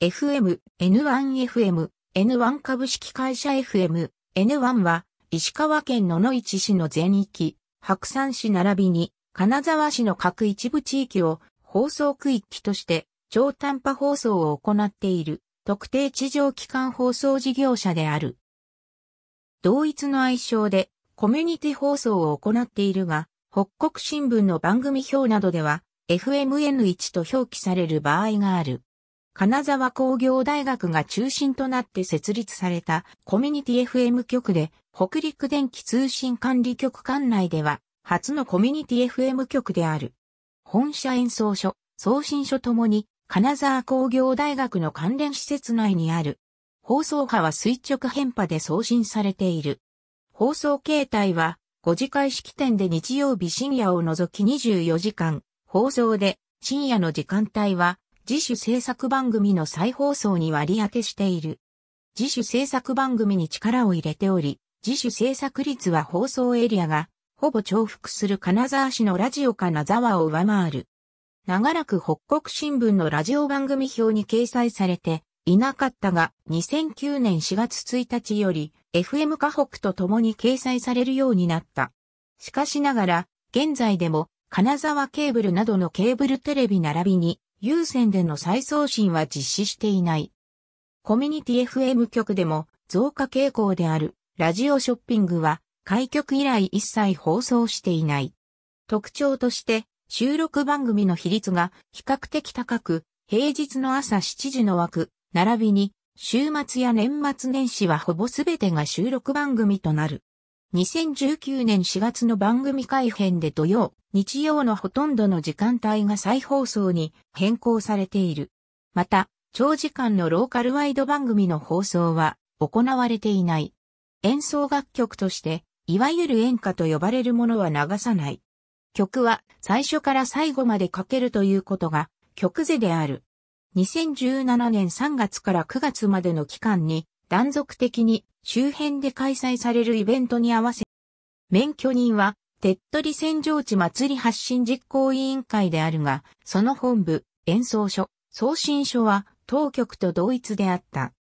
FM、N1FM、N1 株式会社 FM、N1 は、石川県野々市市の全域、白山市並びに、金沢市の各一部地域を放送区域として、超短波放送を行っている、特定地上機関放送事業者である。同一の愛称で、コミュニティ放送を行っているが、北国新聞の番組表などでは、FMN1 と表記される場合がある。金沢工業大学が中心となって設立されたコミュニティ FM 局で、北陸電気通信管理局管内では、初のコミュニティ FM 局である。本社演奏所、送信所ともに、金沢工業大学の関連施設内にある。放送波は垂直変波で送信されている。放送形態は、5次会式典で日曜日深夜を除き24時間、放送で、深夜の時間帯は、自主制作番組の再放送に割り当てしている。自主制作番組に力を入れており、自主制作率は放送エリアが、ほぼ重複する金沢市のラジオ金沢を上回る。長らく北国新聞のラジオ番組表に掲載されていなかったが、2009年4月1日より、FM 河北と共に掲載されるようになった。しかしながら、現在でも、金沢ケーブルなどのケーブルテレビ並びに、有線での再送信は実施していない。コミュニティ FM 局でも増加傾向であるラジオショッピングは開局以来一切放送していない。特徴として収録番組の比率が比較的高く、平日の朝7時の枠、並びに週末や年末年始はほぼ全てが収録番組となる。2019年4月の番組改編で土曜、日曜のほとんどの時間帯が再放送に変更されている。また、長時間のローカルワイド番組の放送は行われていない。演奏楽曲として、いわゆる演歌と呼ばれるものは流さない。曲は最初から最後まで書けるということが曲税である。2017年3月から9月までの期間に断続的に周辺で開催されるイベントに合わせ、免許人は、手っ取り戦場地祭り発信実行委員会であるが、その本部、演奏所、送信所は当局と同一であった。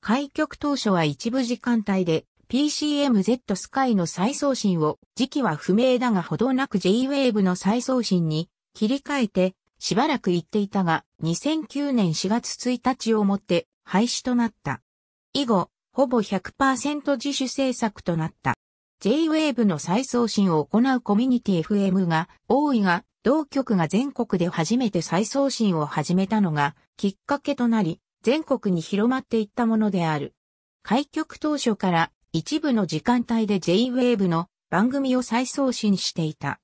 開局当初は一部時間帯で PCMZ スカイの再送信を時期は不明だがほどなく J-Wave の再送信に切り替えてしばらく行っていたが2009年4月1日をもって廃止となった。以後、ほぼ100%自主制作となった。J-Wave の再送信を行うコミュニティ FM が多いが、同局が全国で初めて再送信を始めたのがきっかけとなり、全国に広まっていったものである。開局当初から一部の時間帯で J-Wave の番組を再送信していた。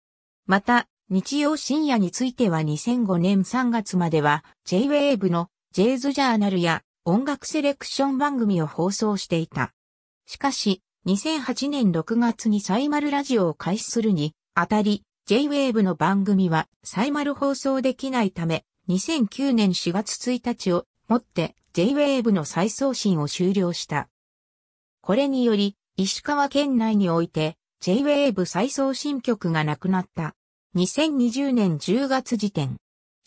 また、日曜深夜については2005年3月までは J-Wave の J's ジャーナルや音楽セレクション番組を放送していた。しかし、2008年6月にサイマルラジオを開始するに、あたり、J-Wave の番組はサイマル放送できないため、2009年4月1日をもって J-Wave の再送信を終了した。これにより、石川県内において J-Wave 再送信局がなくなった。2020年10月時点。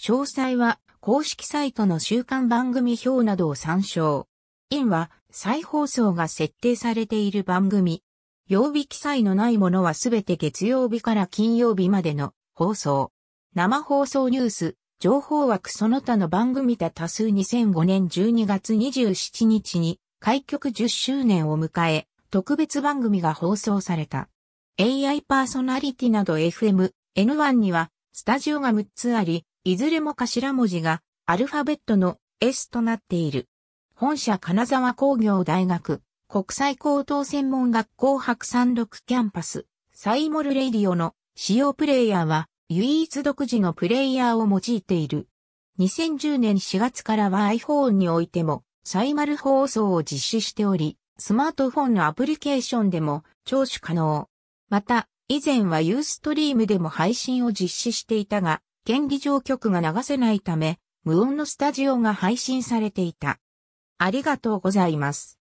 詳細は公式サイトの週刊番組表などを参照。in は再放送が設定されている番組。曜日記載のないものはすべて月曜日から金曜日までの放送。生放送ニュース、情報枠その他の番組た多数2005年12月27日に開局10周年を迎え、特別番組が放送された。AI パーソナリティなど FM、N1 にはスタジオが6つあり、いずれも頭文字がアルファベットの S となっている。本社金沢工業大学国際高等専門学校白山六キャンパスサイモルレイディオの使用プレイヤーは唯一独自のプレイヤーを用いている。2010年4月からは iPhone においてもサイマル放送を実施しており、スマートフォンのアプリケーションでも聴取可能。また、以前はユーストリームでも配信を実施していたが、権利上曲が流せないため、無音のスタジオが配信されていた。ありがとうございます。